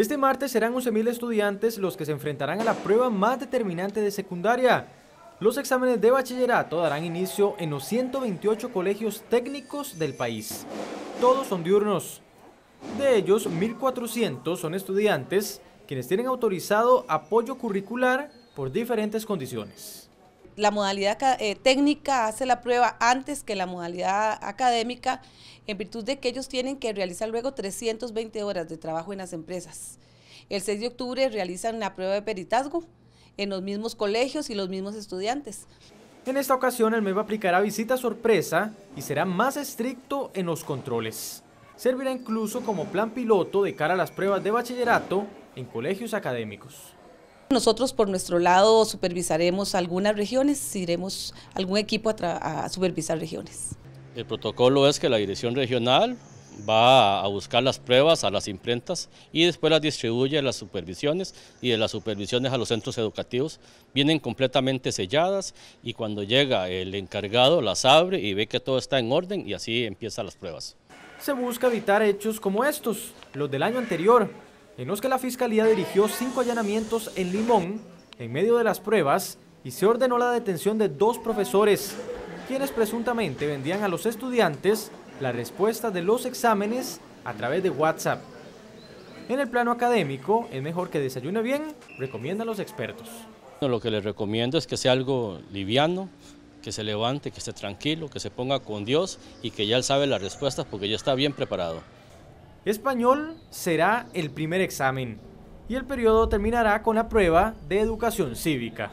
Este martes serán 11.000 estudiantes los que se enfrentarán a la prueba más determinante de secundaria. Los exámenes de bachillerato darán inicio en los 128 colegios técnicos del país. Todos son diurnos. De ellos, 1.400 son estudiantes quienes tienen autorizado apoyo curricular por diferentes condiciones la modalidad eh, técnica hace la prueba antes que la modalidad académica, en virtud de que ellos tienen que realizar luego 320 horas de trabajo en las empresas. El 6 de octubre realizan la prueba de peritazgo en los mismos colegios y los mismos estudiantes. En esta ocasión el aplicar aplicará visita sorpresa y será más estricto en los controles. Servirá incluso como plan piloto de cara a las pruebas de bachillerato en colegios académicos. Nosotros por nuestro lado supervisaremos algunas regiones, iremos algún equipo a, supervisar regiones. El protocolo es que la dirección regional va a buscar las pruebas a las imprentas y después las distribuye a las supervisiones y de las supervisiones a los centros educativos. Vienen completamente selladas y cuando llega el encargado las abre y ve que todo está en orden y así empiezan las pruebas. Se busca evitar hechos como estos, los del año anterior, en los que la Fiscalía dirigió cinco allanamientos en Limón en medio de las pruebas y se ordenó la detención de dos profesores, quienes presuntamente vendían a los estudiantes la respuesta de los exámenes a través de WhatsApp. En el plano académico, es mejor que desayune bien, recomiendan los expertos. Lo que les recomiendo es que sea algo liviano, que se levante, que esté tranquilo, que se ponga con Dios y que ya él sabe las respuestas porque ya está bien preparado. Español será el primer examen y el periodo terminará con la prueba de educación cívica.